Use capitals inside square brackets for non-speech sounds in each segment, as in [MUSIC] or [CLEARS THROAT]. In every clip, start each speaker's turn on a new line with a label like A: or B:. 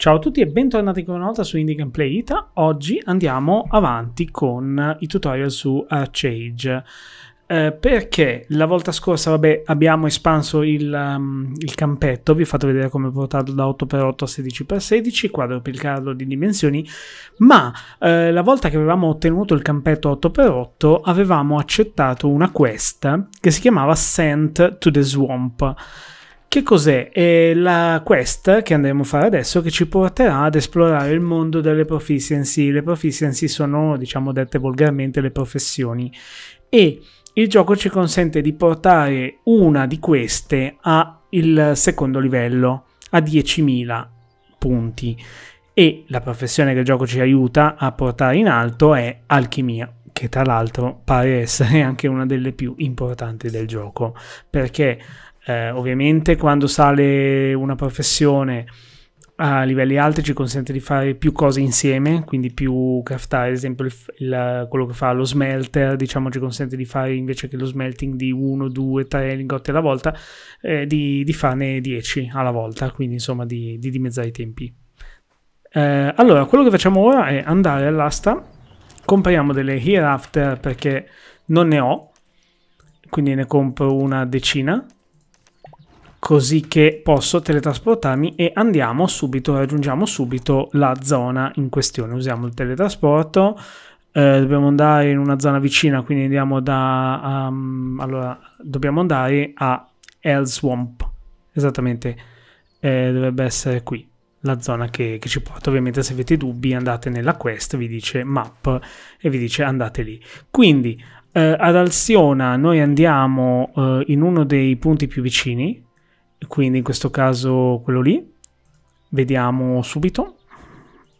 A: Ciao a tutti e bentornati ancora una volta su Indie Gameplay Ita. Oggi andiamo avanti con i tutorial su Archage. Eh, eh, perché la volta scorsa vabbè, abbiamo espanso il, um, il, campetto, vi ho fatto vedere come portarlo da 8x8 a 16x16, quadruplicarlo di dimensioni, ma eh, la volta che avevamo ottenuto il campetto 8x8 avevamo accettato una quest che si chiamava Sent to the Swamp che cos'è? È la quest che andremo a fare adesso che ci porterà ad esplorare il mondo delle proficiency. Le proficiency sono, diciamo, dette volgarmente le professioni. E il gioco ci consente di portare una di queste al secondo livello, a 10.000 punti. E la professione che il gioco ci aiuta a portare in alto è alchimia, che tra l'altro pare essere [LAUGHS] anche una delle più importanti del gioco, perché eh, ovviamente quando sale una professione a livelli alti ci consente di fare più cose insieme, quindi più craftare, ad esempio il, il, quello che fa lo smelter, diciamo ci consente di fare invece che lo smelting di 1, 2, 3 lingotti alla volta, eh, di, di, farne 10 alla volta, quindi insomma di, di dimezzare i tempi. Eh, allora, quello che facciamo ora è andare all'asta, compriamo delle hereafter perché non ne ho, quindi ne compro una decina così che posso teletrasportarmi e andiamo subito, raggiungiamo subito la zona in questione. Usiamo il teletrasporto, eh, dobbiamo andare in una zona vicina, quindi andiamo da... Um, allora, dobbiamo andare a Hell esattamente, eh, dovrebbe essere qui la zona che, che, ci porta. Ovviamente se avete dubbi andate nella quest, vi dice map e vi dice andate lì. Quindi eh, ad Alsiona noi andiamo eh, in uno dei punti più vicini, quindi in questo caso quello lì, vediamo subito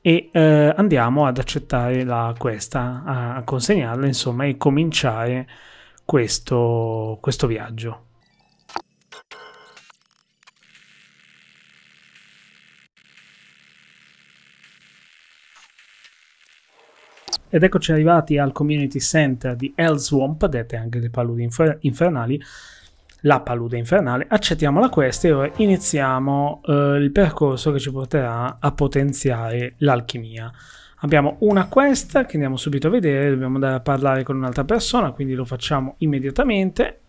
A: e eh, andiamo ad accettare la, questa, a, consegnarla insomma e cominciare questo, questo viaggio. Ed eccoci arrivati al community center di Hellswamp, dette anche le paludi infer infernali, la palude infernale, accettiamo la quest e ora iniziamo eh, il percorso che ci porterà a potenziare l'alchimia. Abbiamo una quest che andiamo subito a vedere, dobbiamo andare a parlare con un'altra persona, quindi lo facciamo immediatamente,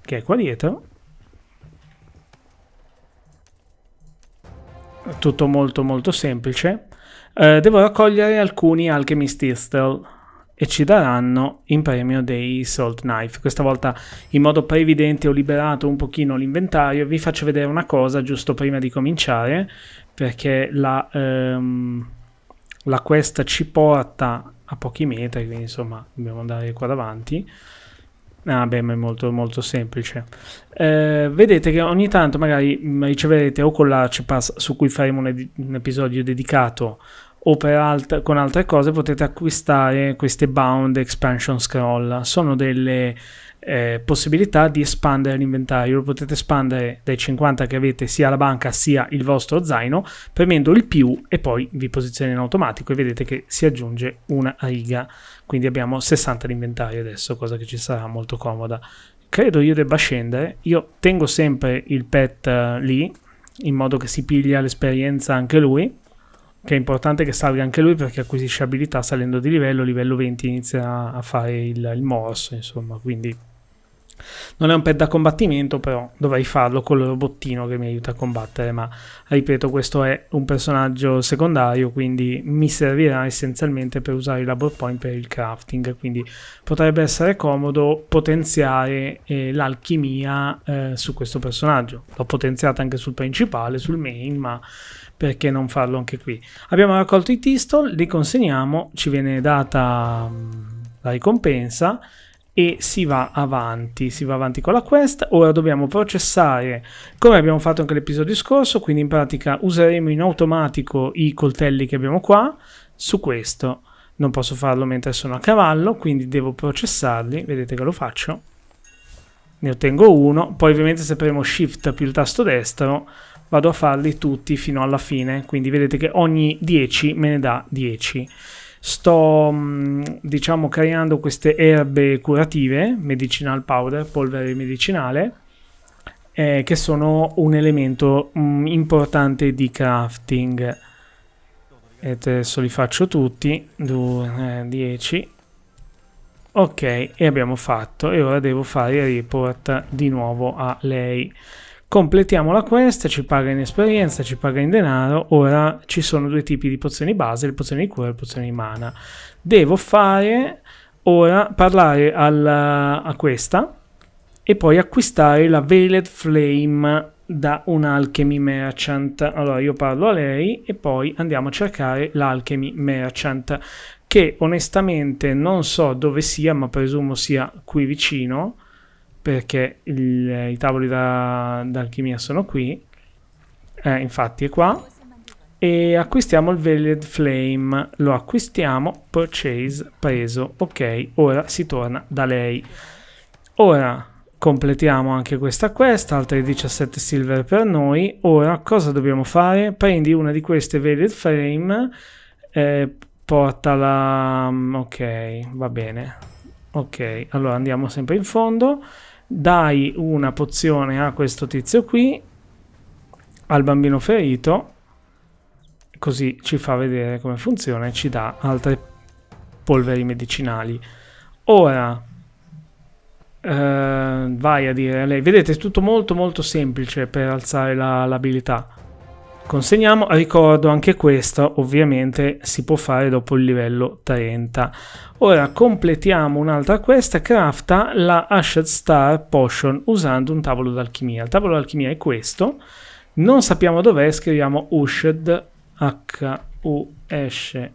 A: che è qua dietro. Tutto molto molto semplice. Eh, devo raccogliere alcuni alchemist Thistle e ci daranno in premio dei Salt Knife. Questa volta in modo previdente ho liberato un pochino l'inventario, vi faccio vedere una cosa giusto prima di cominciare, perché la, ehm, la quest ci porta a pochi metri, quindi insomma dobbiamo andare qua davanti. Ah, beh, ma è molto, molto semplice. Eh, vedete che ogni tanto magari riceverete o con l'Arch Pass, su cui faremo un, un episodio dedicato, o alt- con altre cose potete acquistare queste bound expansion scroll. Sono delle eh, possibilità di espandere l'inventario. Lo potete espandere dai 50 che avete sia la banca sia il vostro zaino, premendo il più e poi vi posiziona in automatico e vedete che si aggiunge una riga. Quindi abbiamo 60 di inventario adesso, cosa che ci sarà molto comoda. Credo io debba scendere. Io tengo sempre il pet eh, lì in modo che si piglia l'esperienza anche lui che è importante che salga anche lui perché acquisisce abilità salendo di livello, livello 20 inizia a fare il, il morso, insomma, quindi non è un pet da combattimento, però dovrei farlo col robottino che mi aiuta a combattere, ma ripeto, questo è un personaggio secondario, quindi mi servirà essenzialmente per usare i labor point per il crafting, quindi potrebbe essere comodo potenziare eh, l'alchimia eh, su questo personaggio. L'ho potenziata anche sul principale, sul main, ma perché non farlo anche qui? Abbiamo raccolto i tistol, li consegniamo, ci viene data mm, la ricompensa e si va avanti, si va avanti con la quest. Ora dobbiamo processare come abbiamo fatto anche l'episodio scorso, quindi in pratica useremo in automatico i coltelli che abbiamo qua su questo. Non posso farlo mentre sono a cavallo, quindi devo processarli, vedete che lo faccio. Ne ottengo uno, poi ovviamente se premo Shift più il tasto destro vado a farli tutti fino alla fine, quindi vedete che ogni 10 me ne dà 10. Sto mm, diciamo creando queste erbe curative, medicinal powder, polvere medicinale, eh, che sono un elemento mh, mm, importante di crafting. E adesso li faccio tutti, 2 10. Eh, ok, e abbiamo fatto. E ora devo fare il report di nuovo a lei. Completiamo la quest, ci paga in esperienza, ci paga in denaro. Ora ci sono due tipi di pozioni base, le pozioni di cura e le pozioni di mana. Devo fare ora parlare alla, a questa e poi acquistare la Veiled Flame da un Alchemy Merchant. Allora io parlo a lei e poi andiamo a cercare l'Alchemy Merchant che onestamente non so dove sia ma presumo sia qui vicino perché il, i tavoli da, d'alchimia sono qui, eh, infatti è qua, e acquistiamo il Veiled Flame, lo acquistiamo, purchase, preso, ok, ora si torna da lei. Ora completiamo anche questa quest, altri 17 silver per noi, ora cosa dobbiamo fare? Prendi una di queste Veiled Flame, eh, portala, mm, ok, va bene, ok, allora andiamo sempre in fondo, dai una pozione a questo tizio qui, al bambino ferito, così ci fa vedere come funziona e ci dà altre polveri medicinali. Ora, eh, vai a dire a lei, vedete è tutto molto molto semplice per alzare l'abilità. La, consegniamo. Ricordo anche questo, ovviamente si può fare dopo il livello 30. Ora completiamo un'altra quest, crafta la Ashed Star Potion usando un tavolo d'alchimia. Il tavolo d'alchimia è questo, non sappiamo dov'è, scriviamo Ushed, H-U-S,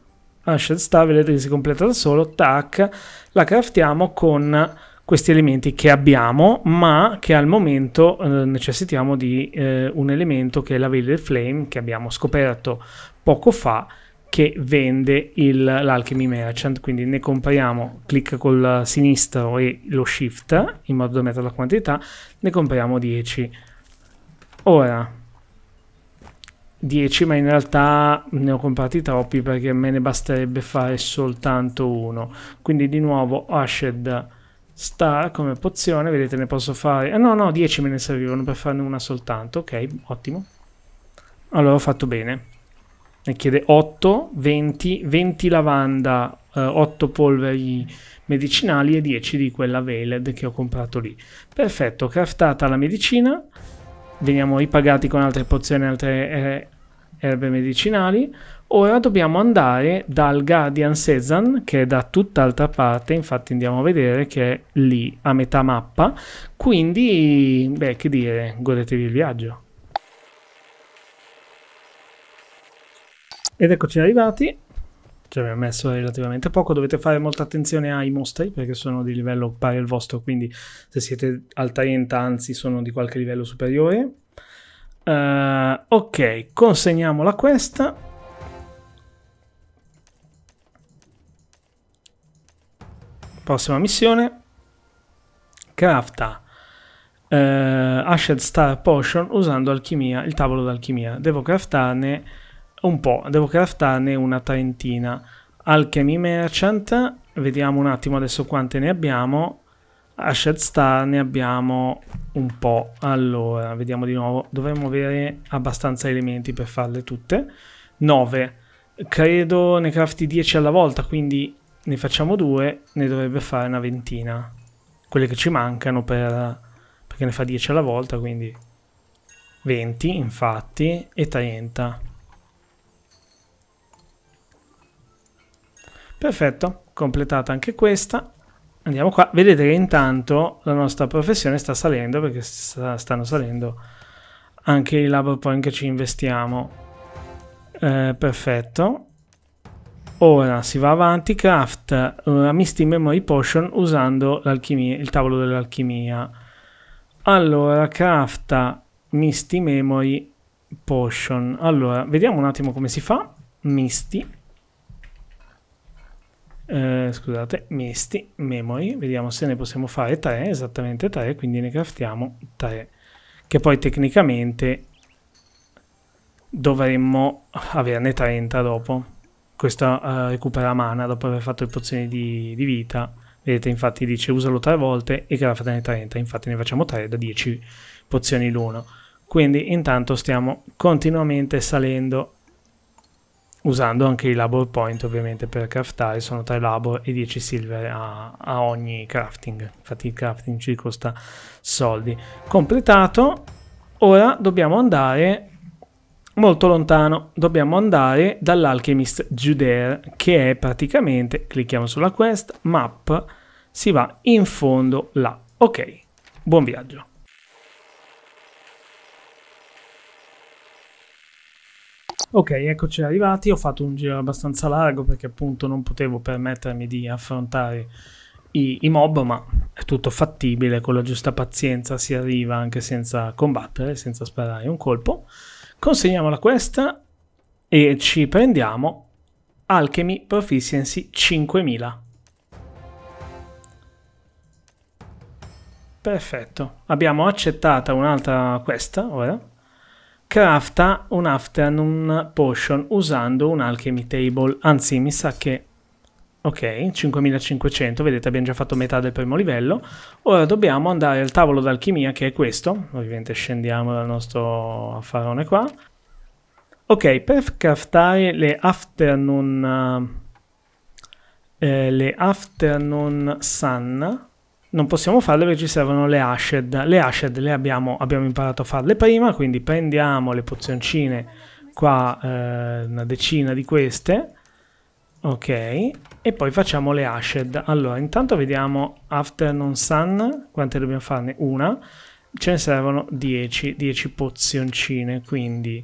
A: Ashed Star, vedete che si completa da solo, tac, la craftiamo con questi elementi che abbiamo, ma che al momento eh, necessitiamo di eh, un elemento che è la Veiled Flame che abbiamo scoperto poco fa che vende l'Alchemy Merchant, quindi ne compriamo, clic col sinistro e lo shift in modo da mettere la quantità, ne compriamo 10. Ora, 10 ma in realtà ne ho comprati troppi perché me ne basterebbe fare soltanto uno, quindi di nuovo Ashed sta come pozione, vedete ne posso fare... Eh, no, no, 10 me ne servivano per farne una soltanto, ok, ottimo. Allora ho fatto bene. Ne chiede 8, 20, 20 lavanda, eh, 8 polveri medicinali e 10 di quella Veled che ho comprato lì. Perfetto, craftata la medicina, veniamo ripagati con altre pozioni, altre eh, erbe medicinali. Ora dobbiamo andare dal Guardian Sezan, che è da tutt'altra parte, infatti andiamo a vedere che è lì, a metà mappa. Quindi, beh, che dire, godetevi il viaggio. Ed eccoci arrivati, ci abbiamo messo relativamente poco, dovete fare molta attenzione ai mostri perché sono di livello pari al vostro, quindi se siete al 30 anzi sono di qualche livello superiore Uh, ok, consegniamola questa. Prossima missione. Crafta uh, Ashed Star Potion usando alchimia, il tavolo d'alchimia. Devo craftarne un po', devo craftarne una trentina. Alchemy Merchant, vediamo un attimo adesso quante ne abbiamo. A Shed ne abbiamo un po'. Allora, vediamo di nuovo. Dovremmo avere abbastanza elementi per farle tutte. 9. Credo ne crafti 10 alla volta, quindi ne facciamo 2. ne dovrebbe fare una ventina. Quelle che ci mancano per... perché ne fa 10 alla volta, quindi 20 infatti e 30. Perfetto, completata anche questa. Andiamo qua, vedete che intanto la nostra professione sta salendo perché sta, stanno salendo anche i labor point che ci investiamo. Eh, perfetto. Ora si va avanti, craft una eh, Misty Memory Potion usando il tavolo dell'alchimia. Allora, crafta Misty Memory Potion. Allora, vediamo un attimo come si fa. Misty eh, scusate, misti, memory, vediamo se ne possiamo fare 3, esattamente 3, quindi ne craftiamo 3, che poi tecnicamente dovremmo averne 30 dopo. Questo eh, recupera mana dopo aver fatto le pozioni di, di vita. Vedete, infatti dice usalo 3 volte e craftane 30. Infatti ne facciamo 3 da 10 pozioni l'uno. Quindi intanto stiamo continuamente salendo usando anche i labor point ovviamente per craftare, sono 3 labor e 10 silver a, a ogni crafting, infatti il crafting ci costa soldi. Completato, ora dobbiamo andare molto lontano, dobbiamo andare dall'Alchemist Judair che è praticamente, clicchiamo sulla quest, map, si va in fondo là, ok, buon viaggio. Ok, eccoci arrivati. Ho fatto un giro abbastanza largo perché appunto non potevo permettermi di affrontare i, i, mob, ma è tutto fattibile. Con la giusta pazienza si arriva anche senza combattere, senza sparare un colpo. Consegniamo la questa e ci prendiamo Alchemy Proficiency 5000. Perfetto, abbiamo accettata un'altra questa ora crafta un afternoon potion usando un alchemy table. Anzi, mi sa che... Ok, 5500, vedete abbiamo già fatto metà del primo livello. Ora dobbiamo andare al tavolo d'alchimia che è questo. Ovviamente scendiamo dal nostro affarone qua. Ok, per craftare le afternoon... Eh, le afternoon sun non possiamo farle perché ci servono le ashed. Le ashed le abbiamo, abbiamo imparato a farle prima, quindi prendiamo le pozioncine qua, eh, una decina di queste. Ok, e poi facciamo le ashed. Allora, intanto vediamo Afternoon Sun, quante dobbiamo farne? Una. Ce ne servono 10, 10 pozioncine, quindi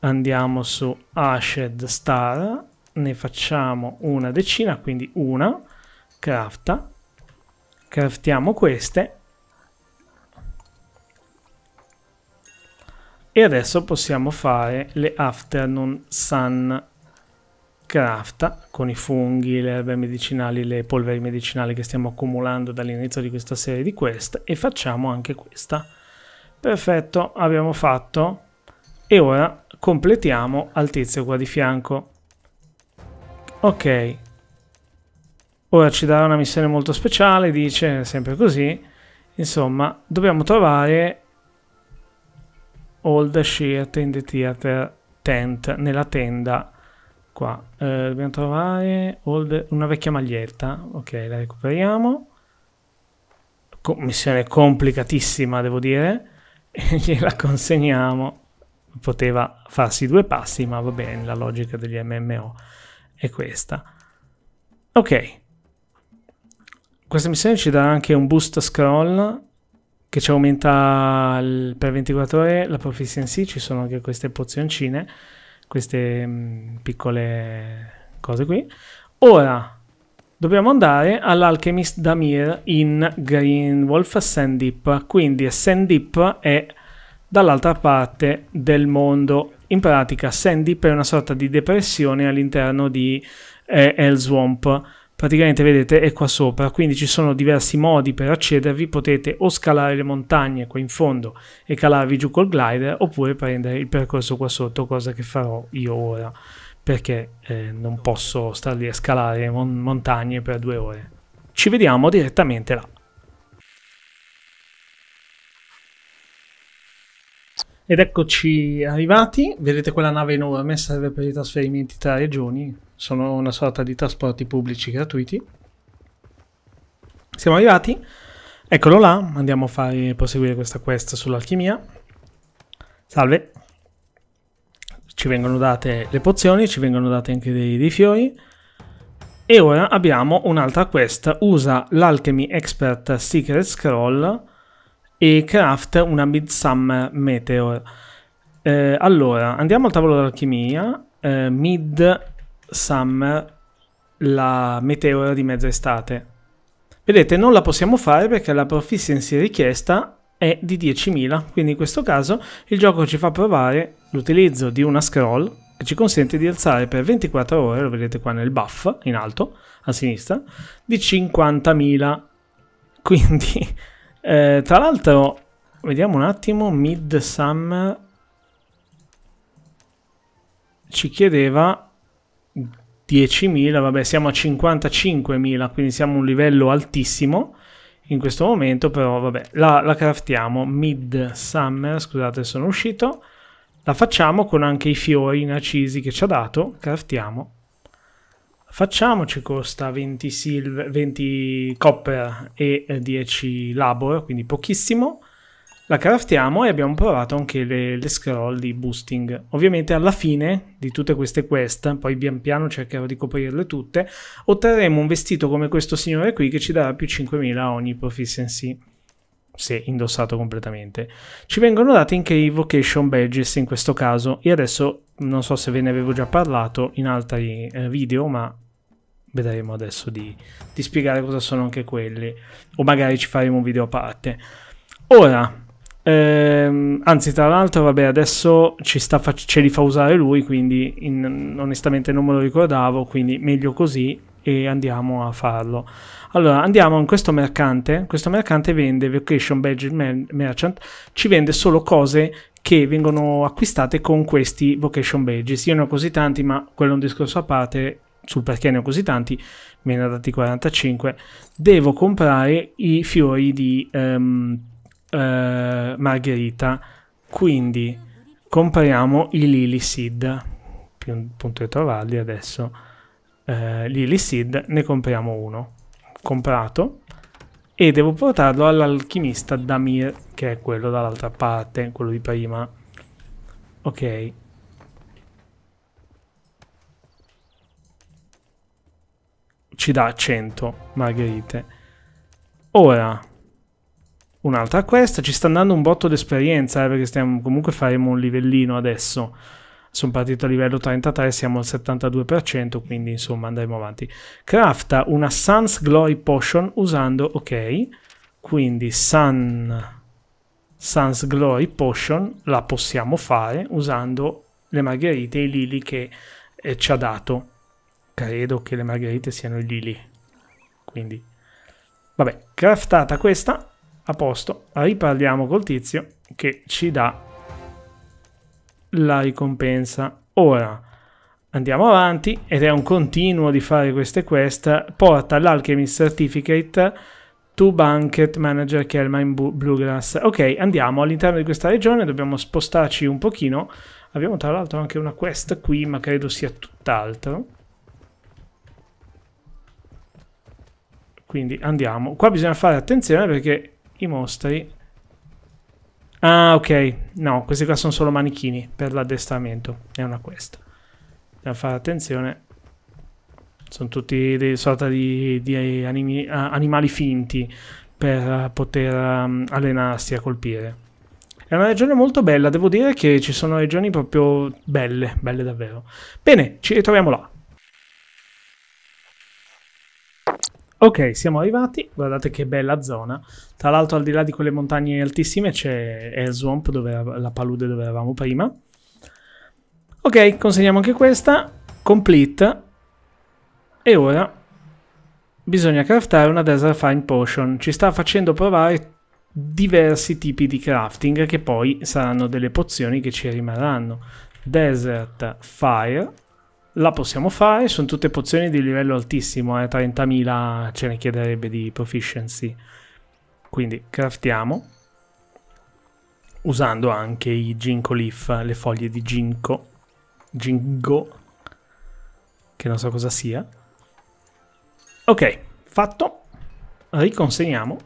A: andiamo su Ashed Star, ne facciamo una decina, quindi una, crafta, craftiamo queste e adesso possiamo fare le afternoon sun craft con i funghi, le erbe medicinali, le polveri medicinali che stiamo accumulando dall'inizio di questa serie di quest e facciamo anche questa perfetto abbiamo fatto e ora completiamo al tizio qua di fianco ok Ora ci darà una missione molto speciale, dice, sempre così. Insomma, dobbiamo trovare Old Sheet in the Theater Tent, nella tenda qua. Eh, dobbiamo trovare old, una vecchia maglietta, ok, la recuperiamo. Co missione complicatissima, devo dire. E [LAUGHS] gliela consegniamo. Poteva farsi due passi, ma va bene, la logica degli MMO è questa. Ok. Questa missione ci dà anche un boost scroll che ci aumenta il, per 24 ore la proficiency, ci sono anche queste pozioncine, queste mh, mm, piccole cose qui. Ora dobbiamo andare all'Alchemist Damir in Greenwolf Sandip, quindi Sandip è dall'altra parte del mondo. In pratica Sandip è una sorta di depressione all'interno di eh, Hell Swamp praticamente vedete è qua sopra quindi ci sono diversi modi per accedervi potete o scalare le montagne qua in fondo e calarvi giù col glider oppure prendere il percorso qua sotto cosa che farò io ora perché eh, non posso star lì a scalare mon montagne per due ore ci vediamo direttamente là Ed eccoci arrivati, vedete quella nave enorme, serve per i trasferimenti tra regioni, sono una sorta di trasporti pubblici gratuiti. Siamo arrivati, eccolo là, andiamo a fare, proseguire questa quest sull'alchimia. Salve. Ci vengono date le pozioni, ci vengono date anche dei, dei fiori. E ora abbiamo un'altra quest, usa l'Alchemy Expert Secret Scroll e craft una Midsummer Meteor. Eh, allora, andiamo al tavolo d'alchimia, eh, Midsummer, la meteora di mezza estate. Vedete, non la possiamo fare perché la proficiency richiesta è di 10.000, quindi in questo caso il gioco ci fa provare l'utilizzo di una scroll che ci consente di alzare per 24 ore, lo vedete qua nel buff in alto a sinistra, di 50.000. [LAUGHS] Quindi eh, tra l'altro, vediamo un attimo, Midsummer ci chiedeva 10.000, vabbè siamo a 55.000, quindi siamo a un livello altissimo in questo momento, però vabbè, la, la craftiamo, Midsummer, scusate sono uscito, la facciamo con anche i fiori narcisi che ci ha dato, craftiamo Facciamoci costa 20, silver, 20 copper e 10 eh, labor, quindi pochissimo. La craftiamo e abbiamo provato anche le, le, scroll di boosting. Ovviamente alla fine di tutte queste quest, poi pian piano cercherò di coprirle tutte, otterremo un vestito come questo signore qui che ci darà più 5.000 a ogni proficiency se indossato completamente. Ci vengono dati anche i vocation badges in questo caso e adesso non so se ve ne avevo già parlato in altri eh, video ma vedremo adesso di, di, spiegare cosa sono anche quelli o magari ci faremo un video a parte. Ora, ehm, anzi tra l'altro vabbè adesso ce li fa usare lui quindi in, onestamente non me lo ricordavo quindi meglio così e andiamo a farlo. Allora andiamo in questo mercante, questo mercante vende Vocation Badge Merchant, ci vende solo cose che vengono acquistate con questi vocation badges. Io ne ho così tanti, ma quello è un discorso a parte sul perché ne ho così tanti, me ne ha dati 45. Devo comprare i fiori di um, uh, Margherita, quindi compriamo i Lily Seed, più un punto di trovarli adesso eh, Lily Seed, ne compriamo uno. Comprato. E devo portarlo all'alchimista Damir, che è quello dall'altra parte, quello di prima. Ok. Ci dà 100 margherite. Ora, un'altra questa. Ci sta andando un botto d'esperienza, eh, perché stiamo, comunque faremo un livellino adesso sono partito a livello 33, siamo al 72%, quindi insomma andremo avanti. Crafta una Sun's Glory Potion usando, ok, quindi Sun, Sun's Glory Potion la possiamo fare usando le margherite e i lili che eh, ci ha dato. Credo che le margherite siano i lili, quindi... Vabbè, craftata questa, a posto, riparliamo col tizio che ci dà la ricompensa. Ora andiamo avanti ed è un continuo di fare queste quest. Porta l'Alchemy Certificate to Banquet Manager che è il Mine Bluegrass. Ok, andiamo all'interno di questa regione, dobbiamo spostarci un pochino. Abbiamo tra l'altro anche una quest qui, ma credo sia tutt'altro. Quindi andiamo. Qua bisogna fare attenzione perché i mostri Ah, ok. No, questi qua sono solo manichini per l'addestramento. È una quest. Da fare attenzione. Sono tutti dei sorta di, di animi, animali finti per eh, poter um, allenarsi a colpire. È una regione molto bella, devo dire che ci sono regioni proprio belle, belle davvero. Bene, ci ritroviamo là. Ok, siamo arrivati. Guardate che bella zona. Tra l'altro, al di là di quelle montagne altissime c'è Air Swamp, dove, la palude dove eravamo prima. Ok, consegniamo anche questa. Complete. E ora bisogna craftare una Desert Fine Potion. Ci sta facendo provare diversi tipi di crafting che poi saranno delle pozioni che ci rimarranno. Desert Fire la possiamo fare, sono tutte pozioni di livello altissimo, eh, 30.000 ce ne chiederebbe di proficiency. Quindi craftiamo, usando anche i ginkgo leaf, le foglie di ginkgo, ginkgo, che non so cosa sia. Ok, fatto, riconsegniamo.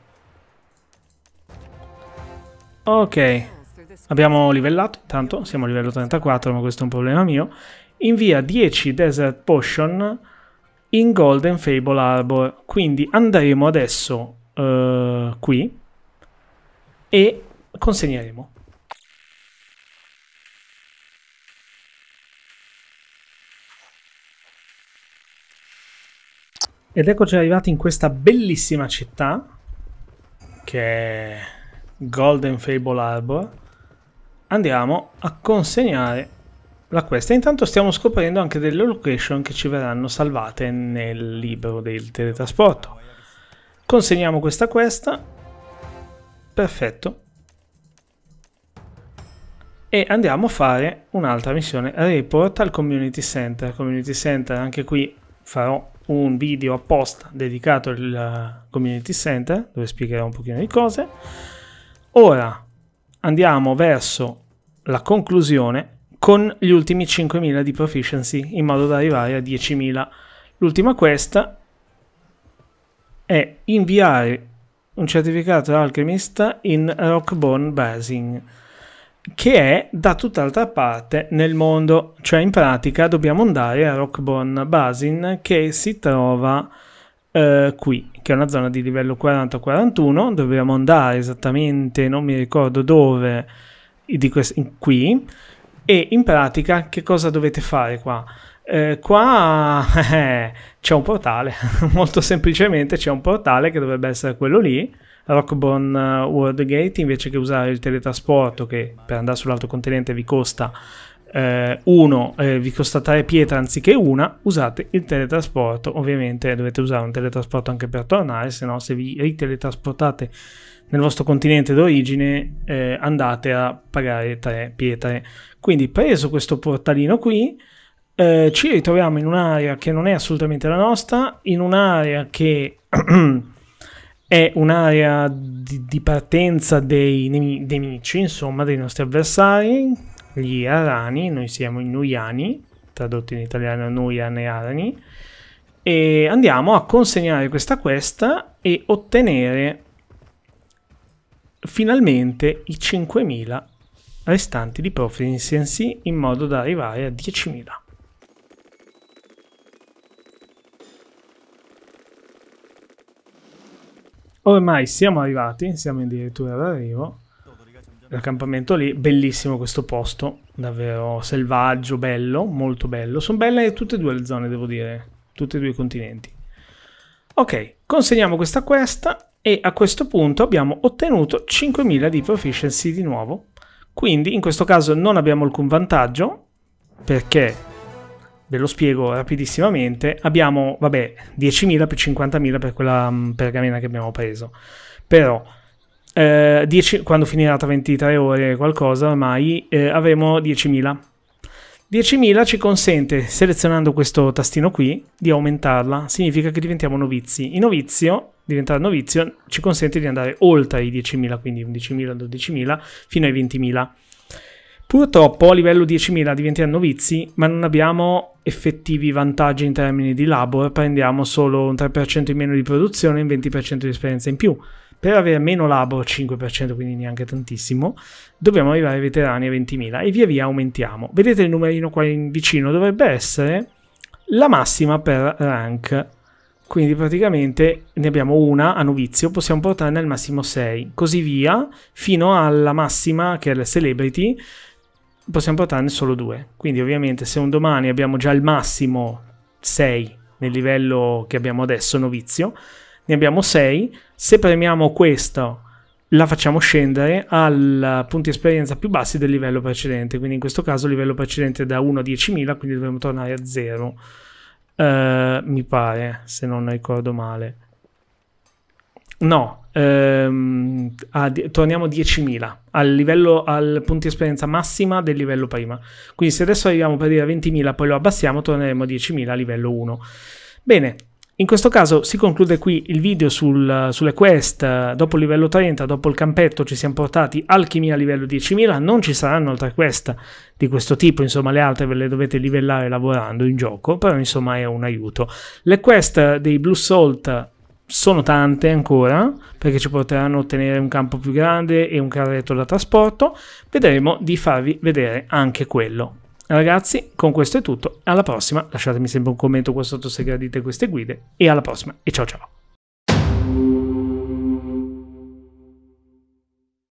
A: Ok, abbiamo livellato, intanto siamo a livello 34, ma questo è un problema mio invia 10 Desert Potion in Golden Fable Arbor. Quindi andremo adesso uh, qui e consegneremo. Ed eccoci arrivati in questa bellissima città che è Golden Fable Arbor. Andiamo a consegnare da questa. Intanto stiamo scoprendo anche delle location che ci verranno salvate nel libro del teletrasporto. Consegniamo questa questa. Perfetto. E andiamo a fare un'altra missione, report al community center. Community center, anche qui farò un video apposta dedicato al community center, dove spiegherò un pochino di cose. Ora andiamo verso la conclusione con gli ultimi 5.000 di proficiency in modo da arrivare a 10.000. L'ultima questa è inviare un certificato Alchemist in Rockbone Basing che è da tutt'altra parte nel mondo, cioè in pratica dobbiamo andare a Rockbone Basin che si trova eh, qui, che è una zona di livello 40-41, dobbiamo andare esattamente, non mi ricordo dove, di quest- qui, e in pratica che cosa dovete fare qua? Eh, qua [LAUGHS] eh, c'è un portale, [LAUGHS] molto semplicemente c'è un portale che dovrebbe essere quello lì, Rockborn eh, World Gate, invece che usare il teletrasporto che per andare sull'altro continente vi costa 1, eh, eh, vi costa 3 pietre anziché una, usate il teletrasporto, ovviamente dovete usare un teletrasporto anche per tornare, se no se vi riteletrasportate nel vostro continente d'origine eh, andate a pagare tre pietre. Quindi preso questo portalino qui, eh, ci ritroviamo in un'area che non è assolutamente la nostra, in un'area che [CLEARS THROAT] è un'area di, di partenza dei nemi, nemici, insomma, dei nostri avversari, gli Arani, noi siamo i Nuiani, tradotti in italiano Nuian e Arani, e andiamo a consegnare questa quest e ottenere finalmente i 5.000 restanti di proficiency in modo da arrivare a 10.000. Ormai siamo arrivati, siamo addirittura all'arrivo. L'accampamento lì, bellissimo questo posto, davvero selvaggio, bello, molto bello. Sono belle tutte e due le zone, devo dire, tutti e due i continenti. Ok, consegniamo questa questa e a questo punto abbiamo ottenuto 5000 di proficiency di nuovo. Quindi in questo caso non abbiamo alcun vantaggio perché, ve lo spiego rapidissimamente, abbiamo vabbè 10.000 più 50.000 per quella mm, pergamena che abbiamo preso. Però eh, 10, quando finirà tra 23 ore qualcosa ormai eh, avremo 10.000. 10.000 ci consente, selezionando questo tastino qui, di aumentarla. Significa che diventiamo novizi. In novizio diventare novizio ci consente di andare oltre i 10.000, quindi 11.000, 12.000, fino ai 20.000. Purtroppo a livello 10.000 diventiamo novizi, ma non abbiamo effettivi vantaggi in termini di labor, prendiamo solo un 3% in meno di produzione e un 20% di esperienza in più. Per avere meno labor, 5%, quindi neanche tantissimo, dobbiamo arrivare ai veterani a 20.000 e via via aumentiamo. Vedete il numerino qua in vicino? Dovrebbe essere la massima per rank quindi praticamente ne abbiamo una a novizio, possiamo portarne al massimo 6, così via, fino alla massima che è la celebrity, possiamo portarne solo 2. Quindi ovviamente se un domani abbiamo già il massimo 6 nel livello che abbiamo adesso novizio, ne abbiamo 6, se premiamo questo la facciamo scendere al punti esperienza più bassi del livello precedente, quindi in questo caso il livello precedente è da 1 a 10.000, quindi dovremmo tornare a 0. Uh, mi pare, se non ricordo male. No, ehm, a, torniamo a 10.000 al livello, al punto di esperienza massima del livello prima. Quindi se adesso arriviamo per dire a 20.000, poi lo abbassiamo, torneremo a 10.000 a livello 1. Bene, in questo caso si conclude qui il video sul, sulle quest, eh, dopo il livello 30, dopo il campetto ci siamo portati alchimia a livello 10.000, non ci saranno altre quest di questo tipo, insomma le altre ve le dovete livellare lavorando in gioco, però insomma è un aiuto. Le quest dei Blue Salt sono tante ancora perché ci porteranno a ottenere un campo più grande e un carretto da trasporto vedremo di farvi vedere anche quello Ragazzi, con questo è tutto. Alla prossima. Lasciatemi sempre un commento qua sotto se gradite queste guide. E alla prossima. E ciao ciao.